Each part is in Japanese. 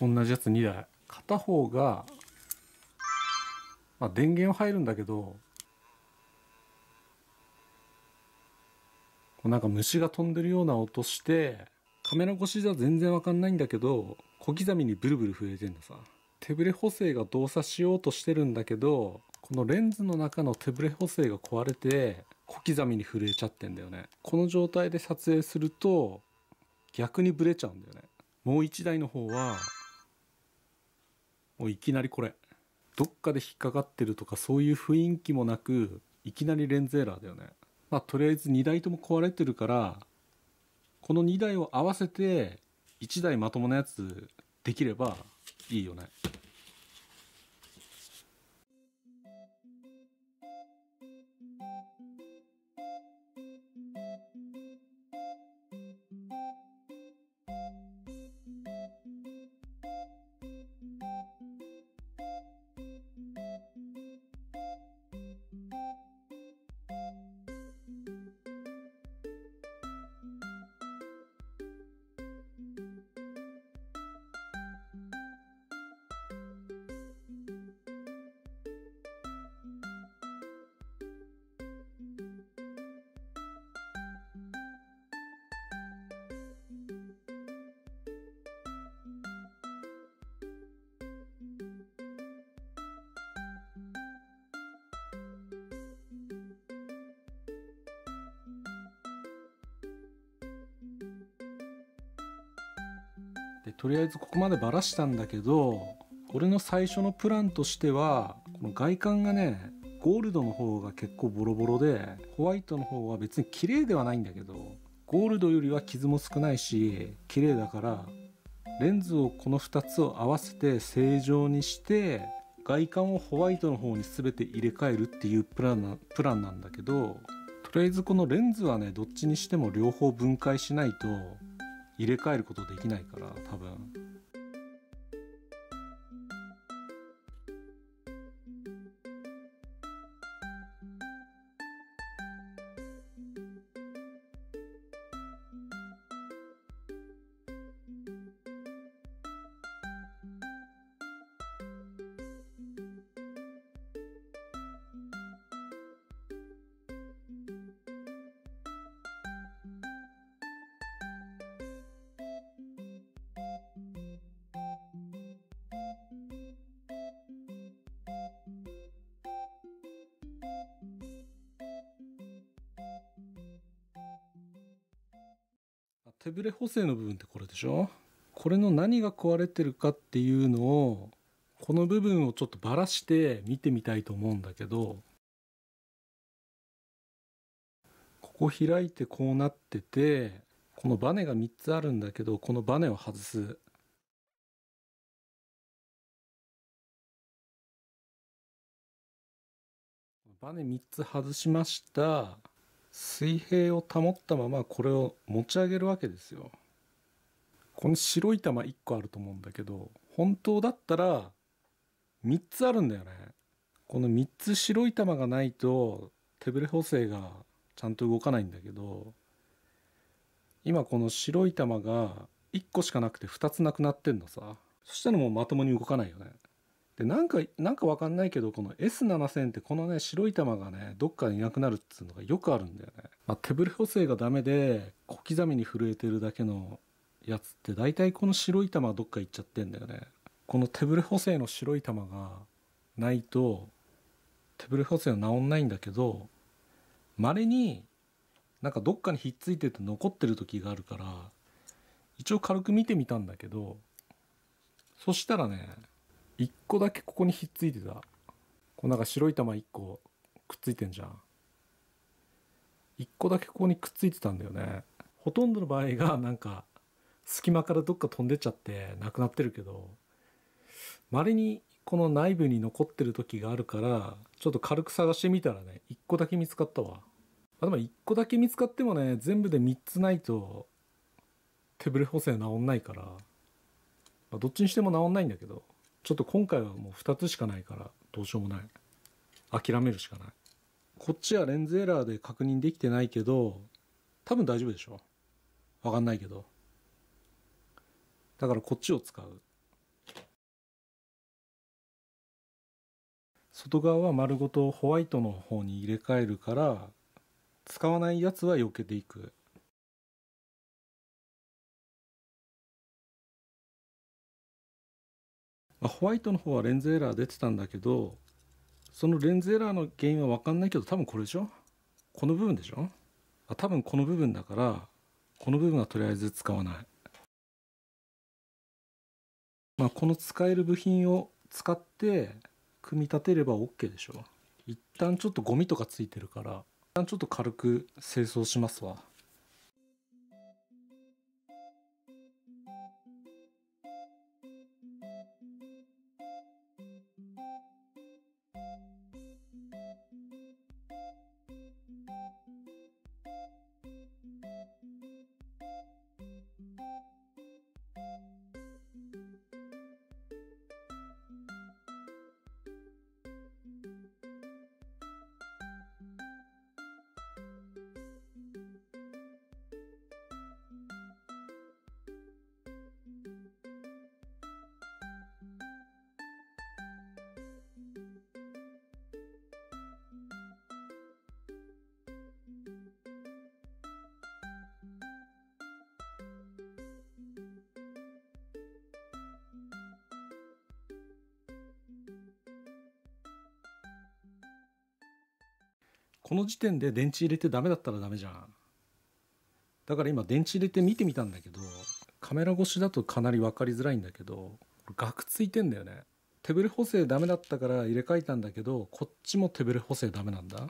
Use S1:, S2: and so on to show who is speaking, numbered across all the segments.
S1: 同じやつ2台片方が、まあ、電源は入るんだけどこうなんか虫が飛んでるような音してカメラ越しじゃ全然わかんないんだけど小刻みにブルブル震えてんのさ手ブレ補正が動作しようとしてるんだけどこのレンズの中の手ブレ補正が壊れて小刻みに震えちゃってんだよねこの状態で撮影すると逆にブレちゃうんだよねもう1台の方はもういきなりこれどっかで引っかかってるとかそういう雰囲気もなくいきなりレンズエラーだよねまあとりあえず2台とも壊れてるからこの2台を合わせて1台まともなやつできればいいよねでとりあえずここまでばらしたんだけど俺の最初のプランとしてはこの外観がねゴールドの方が結構ボロボロでホワイトの方は別に綺麗ではないんだけどゴールドよりは傷も少ないし綺麗だからレンズをこの2つを合わせて正常にして外観をホワイトの方に全て入れ替えるっていうプランなプランなんだけどとりあえずこのレンズはねどっちにしても両方分解しないと入れ替えることできないから多分補正の部分ってこれでしょこれの何が壊れてるかっていうのをこの部分をちょっとばらして見てみたいと思うんだけどここ
S2: 開いてこうなっててこのバネが3つあるんだけどこのバネを外す。バネ3つ外しました。水
S1: 平を保ったままこれを持ち上げるわけですよ。この白い玉1個あると思うんだけど、本当だったら3つあるんだよね。この3つ白い玉がないと手ブレ補正がちゃんと動かないんだけど、今この白い玉が1個しかなくて2つなくなってんのさ。そしたらもうまともに動かないよね。でなんかなんかわかんないけどこの S7000 ってこのね白い玉がねどっかにいなくなるっつうのがよくあるんだよね、まあ、手ぶれ補正がダメで小刻みに震えてるだけのやつって大体この白い玉どっか行っちゃってんだよねこの手ぶれ補正の白い玉がないと手ぶれ補正は治んないんだけど稀になんかどっかにひっついてて残ってる時があるから一応軽く見てみたんだけどそしたらね1個だけここにひっついてたこうなんか白い玉1個くっついてんじゃん1個だけここにくっついてたんだよねほとんどの場合がなんか隙間からどっか飛んでっちゃってなくなってるけどまれにこの内部に残ってる時があるからちょっと軽く探してみたらね1個だけ見つかったわあでも1個だけ見つかってもね全部で3つないと手ブレ補正治んないから、まあ、どっちにしても治んないんだけどちょっと今回はもう2つしかないからどうしようもない諦めるしかないこっちはレンズエラーで確認できてないけど
S2: 多分大丈夫でしょわかんないけどだからこっちを使う外側は丸ごとホワイトの方に入れ替えるから使わないやつは避けていくまあ、ホワイトの方はレンズエラー出てたんだけど
S1: そのレンズエラーの原因は分かんないけど多分これでしょこの部分でしょあ多分この部分だからこの部分はとりあえず使わない、まあ、この使える部品を使って組み立てれば OK でしょ一旦ちょっとゴミとかついてるから一旦ちょっと軽く清掃しますわこの時点で電池入れてダメだったらダメじゃんだから今電池入れて見てみたんだけどカメラ越しだとかなり分かりづらいんだけどガクついてんだよね手ブレ補正ダメだったから入れ替えたんだけ
S2: どこっちも手ブレ補正ダメなんだだ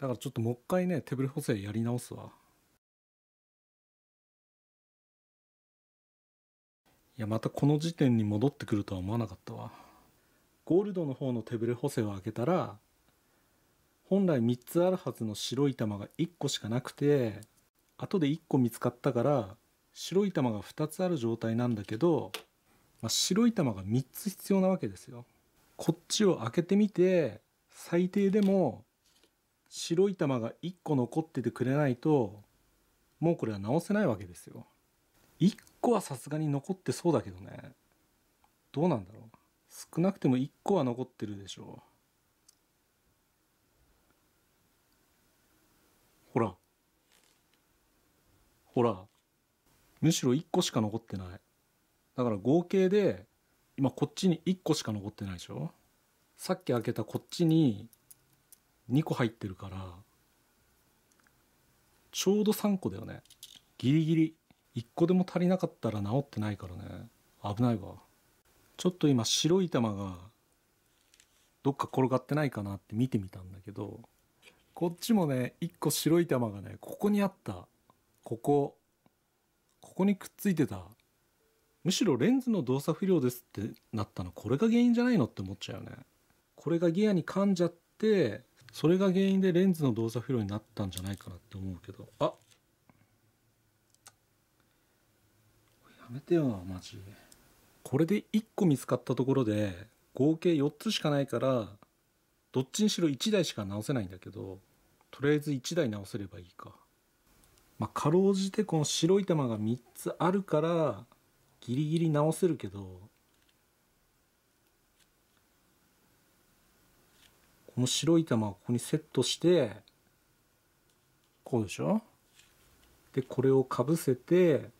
S2: からちょっともう一回ね手ブレ補正やり直すわいやまたこの時点に戻ってくるとは思わなかったわゴールドの方の手ブレ補正を開けたら
S1: 本来3つあるはずの白い玉が1個しかなくて後で1個見つかったから白い玉が2つある状態なんだけど、まあ、白い玉が3つ必要なわけですよ。こっちを開けてみて最低でも白い玉が1個残っててくれないともうこれは直せないわけですよ。1個はさすがに残ってそうだけどねどうなんだろう少なくても1個は残ってるでしょほらほらむしろ1個しか残ってないだから合計で今こっちに1個しか残ってないでしょさっき開けたこっちに2個入ってるからちょうど3個だよねギリギリ1個でも足りなかったら治ってないからね危ないわちょっと今白い球がどっか転がってないかなって見てみたんだけどこっちもね1個白い球がねここにあったここここにくっついてたむしろレンズの動作不良ですってなったのこれが原因じゃないのって思っちゃうよねこれがギアに噛んじゃってそれが原因でレンズの動作不良になったんじゃないかなって思うけどあやめてよマジで。これで1個見つかったところで合計4つしかないからどっちにしろ1台しか直せないんだけどとりあえず1台直せればいいか。まあ、かろうじてこの白い玉が3つあるからギリギリ直せるけどこの白い玉をここにセットしてこうでしょでこれをかぶせて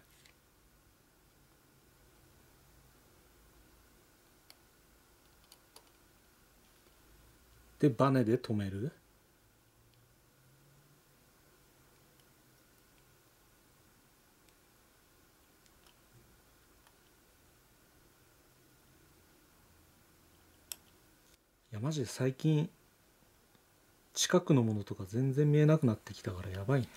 S1: でバネで止めるいやマジで最近近くのものとか全然見えなくなってきたからやばいね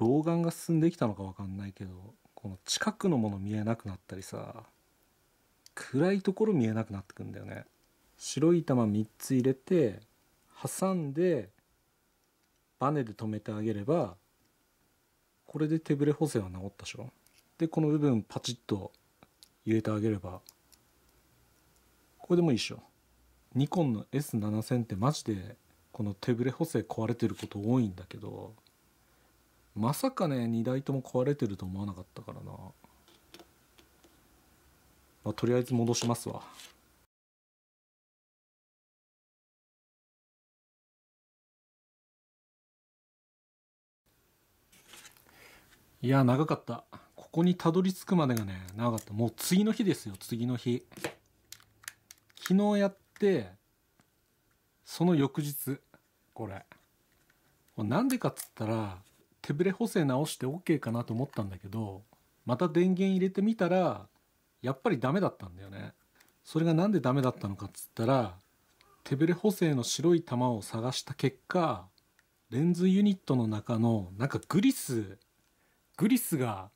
S1: 老眼が進んできたのか分かんないけどこの近くのもの見えなくなったりさ暗いところ見えなくなってくんだよね白い玉3つ入れて挟んでバネで留めてあげればこれで手ぶれ補正は治ったでしょでこの部分パチッと入れてあげればこれでもいいでしょニコンの S7000 ってマジでこの手ぶれ補正壊れてること多いんだけどまさかね2台とも壊れてると思わなかったからな、
S2: まあ、とりあえず戻しますわいや長かったここにたどり着くまでがね長かった
S1: もう次の日ですよ次の日昨日やってその翌日これこれなんでかっつったら手ブレ補正直して OK かなと思ったんだけどまた電源入れてみたらやっぱりダメだったんだよねそれが何でダメだったのかっつったら手ブレ補正の白い玉を探した結果レンズユニットの中の
S2: なんかグリスグリスが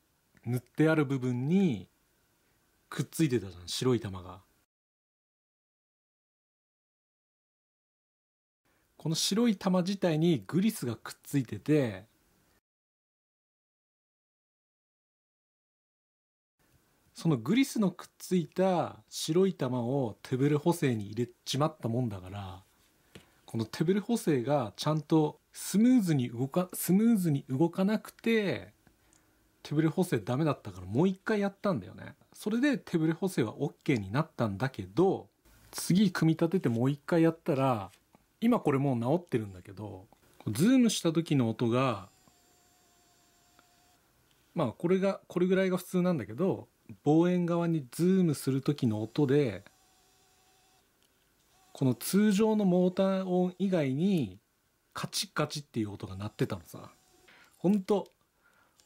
S2: 塗ってある部分にくっついてたじゃん白い玉がこの白い玉自体にグリスがくっついててそのグリスのくっついた白い玉をテブル補正に入れちまったもんだか
S1: らこのテブル補正がちゃんとスムーズに動かスムーズに動かなくて手ブレ補正ダメだったからもう一回やったんだよね。それで手ブレ補正は OK になったんだけど、次組み立ててもう一回やったら、今これもう直ってるんだけど、ズームした時の音が、まあこれが、これぐらいが普通なんだけど、望遠側にズームする時の音でこの通常のモーター音以外にカチカチっていう音が鳴ってたのさほんと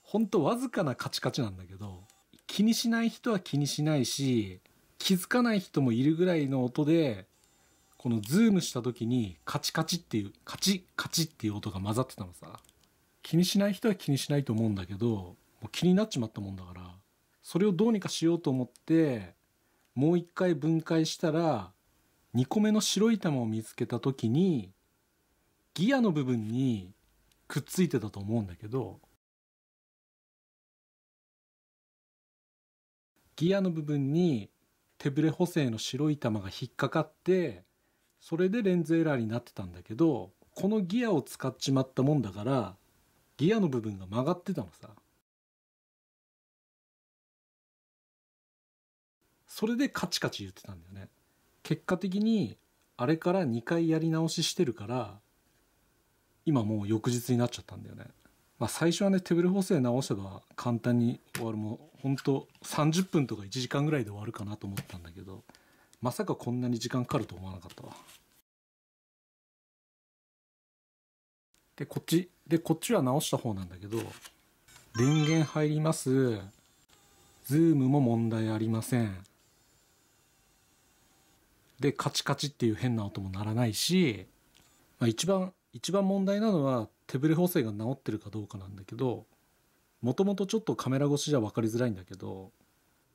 S1: ほんとわずかなカチカチなんだけど気にしない人は気にしないし気づかない人もいるぐらいの音でこのズームした時にカチカチっていうカチカチっていう音が混ざってたのさ気にしない人は気にしないと思うんだけどもう気になっちまったもんだからそれをどうにかしようと思ってもう一回分解したら2個目の白い玉を見
S2: つけた時にギアの部分にくっついてたと思うんだけどギアの部分に手ブレ補正の白い玉が引っかかってそれでレンズエラーになってたんだけどこのギアを使っちまったもんだからギアの部分が曲がってたのさ。それでカチカチ言ってたんだよね結果的にあれから
S1: 2回やり直ししてるから今もう翌日になっちゃったんだよねまあ最初はね手ブレ補正直せば簡単に終わるもうほんと30分とか1時
S2: 間ぐらいで終わるかなと思ったんだけどまさかこんなに時間かかると思わなかったわでこっちでこっちは直した方なんだけど電源入りますズームも問題
S1: ありませんでカチカチっていう変な音も鳴らないし、まあ、一番一番問題なのは手ブレ補正が治ってるかどうかなんだけどもともとちょっとカメラ越しじゃ分かりづらいんだけど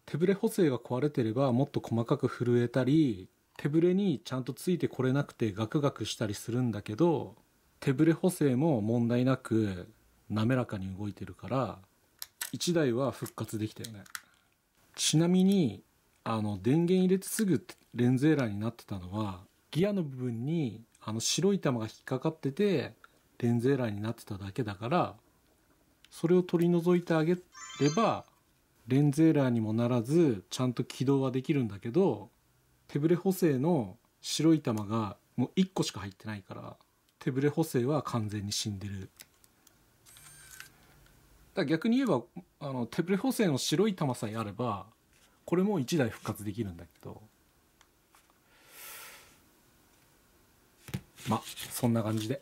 S1: 手ブレ補正が壊れてればもっと細かく震えたり手ブレにちゃんとついてこれなくてガクガクしたりするんだけど手ブレ補正も問題なく滑らかに動いてるから1台は復活できたよねちなみにあの電源入れてすぐレンズエラーになってたのはギアの部分にあの白い玉が引っかかっててレンズエラーになってただけだからそれを取り除いてあげればレンズエラーにもならずちゃんと起動はできるんだけど手ブレ補正の白い玉がもう1個しか入ってないから手ブレ補正は完全に死んでるだ逆に言えばあの手ブレ補正の白い玉さえあればこれも1台復活できるんだけどまあそんな感じで。